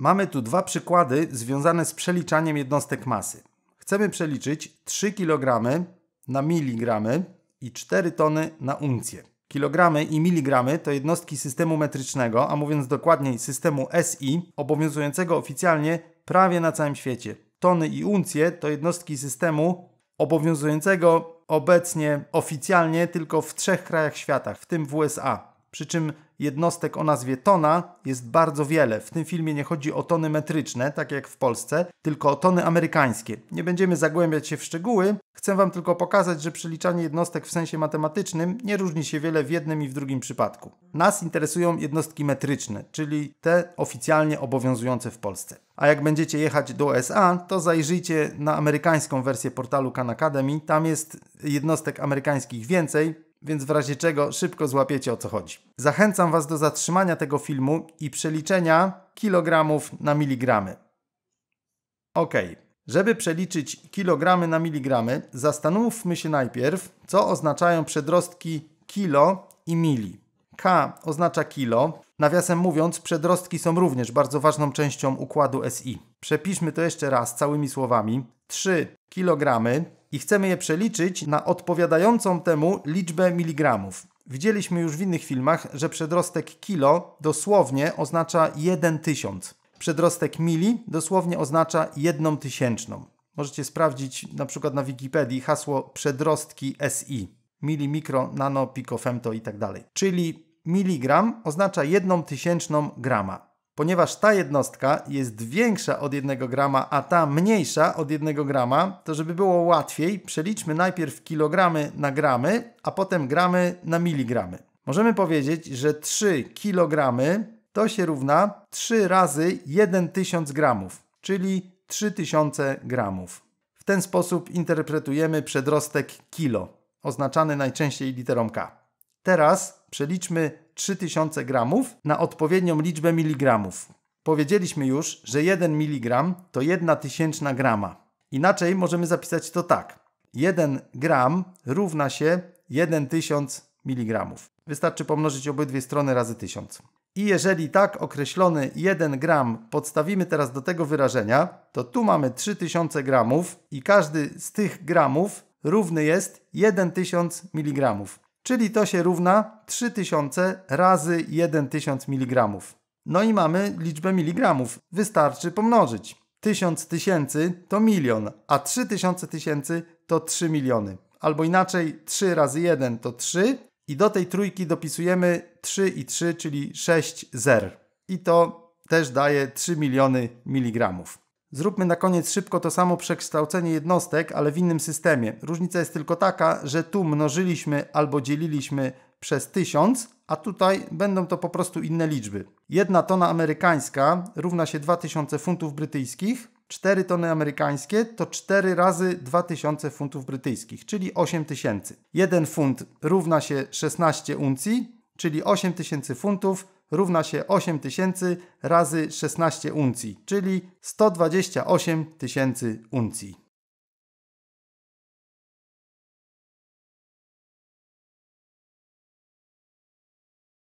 Mamy tu dwa przykłady związane z przeliczaniem jednostek masy. Chcemy przeliczyć 3 kg na miligramy i 4 tony na uncję. Kilogramy i miligramy to jednostki systemu metrycznego, a mówiąc dokładniej systemu SI, obowiązującego oficjalnie prawie na całym świecie. Tony i uncje to jednostki systemu obowiązującego obecnie oficjalnie tylko w trzech krajach świata, w tym w USA. Przy czym jednostek o nazwie tona jest bardzo wiele. W tym filmie nie chodzi o tony metryczne, tak jak w Polsce, tylko o tony amerykańskie. Nie będziemy zagłębiać się w szczegóły, chcę Wam tylko pokazać, że przeliczanie jednostek w sensie matematycznym nie różni się wiele w jednym i w drugim przypadku. Nas interesują jednostki metryczne, czyli te oficjalnie obowiązujące w Polsce. A jak będziecie jechać do USA, to zajrzyjcie na amerykańską wersję portalu Khan Academy. Tam jest jednostek amerykańskich więcej, więc w razie czego szybko złapiecie o co chodzi. Zachęcam Was do zatrzymania tego filmu i przeliczenia kilogramów na miligramy. Ok, żeby przeliczyć kilogramy na miligramy, zastanówmy się najpierw, co oznaczają przedrostki kilo i mili. K oznacza kilo. Nawiasem mówiąc, przedrostki są również bardzo ważną częścią układu SI. Przepiszmy to jeszcze raz całymi słowami. 3 kilogramy i chcemy je przeliczyć na odpowiadającą temu liczbę miligramów. Widzieliśmy już w innych filmach, że przedrostek kilo dosłownie oznacza 1000. Przedrostek mili dosłownie oznacza jedną tysięczną. Możecie sprawdzić na przykład na Wikipedii hasło przedrostki SI. Mili, mikro, nano, piko, femto i tak dalej. Czyli miligram oznacza jedną tysięczną grama. Ponieważ ta jednostka jest większa od 1 grama, a ta mniejsza od 1 grama, to żeby było łatwiej, przeliczmy najpierw kilogramy na gramy, a potem gramy na miligramy. Możemy powiedzieć, że 3 kilogramy to się równa 3 razy 1000 gramów, czyli 3000 gramów. W ten sposób interpretujemy przedrostek kilo, oznaczany najczęściej literą K. Teraz przeliczmy 3000 gramów na odpowiednią liczbę miligramów. Powiedzieliśmy już, że 1 mg to 1 grama. Inaczej możemy zapisać to tak. 1 gram równa się 1000 mg. Wystarczy pomnożyć obydwie strony razy 1000. I jeżeli tak określony 1 gram podstawimy teraz do tego wyrażenia, to tu mamy 3000 gramów i każdy z tych gramów równy jest 1000 mg czyli to się równa 3000 razy 1000 mg. No i mamy liczbę miligramów, wystarczy pomnożyć. 1000 tysięcy to milion, a 3000 tysięcy to 3 miliony. Albo inaczej 3 razy 1 to 3 i do tej trójki dopisujemy 3 i 3, czyli 6 zer. I to też daje 3 miliony miligramów. Zróbmy na koniec szybko to samo przekształcenie jednostek, ale w innym systemie. Różnica jest tylko taka, że tu mnożyliśmy albo dzieliliśmy przez 1000, a tutaj będą to po prostu inne liczby. Jedna tona amerykańska równa się 2000 funtów brytyjskich, 4 tony amerykańskie to 4 razy 2000 funtów brytyjskich, czyli 8000. 1 funt równa się 16 uncji, czyli 8000 funtów równa się 8000 razy 16 uncji, czyli 128 tysięcy uncji.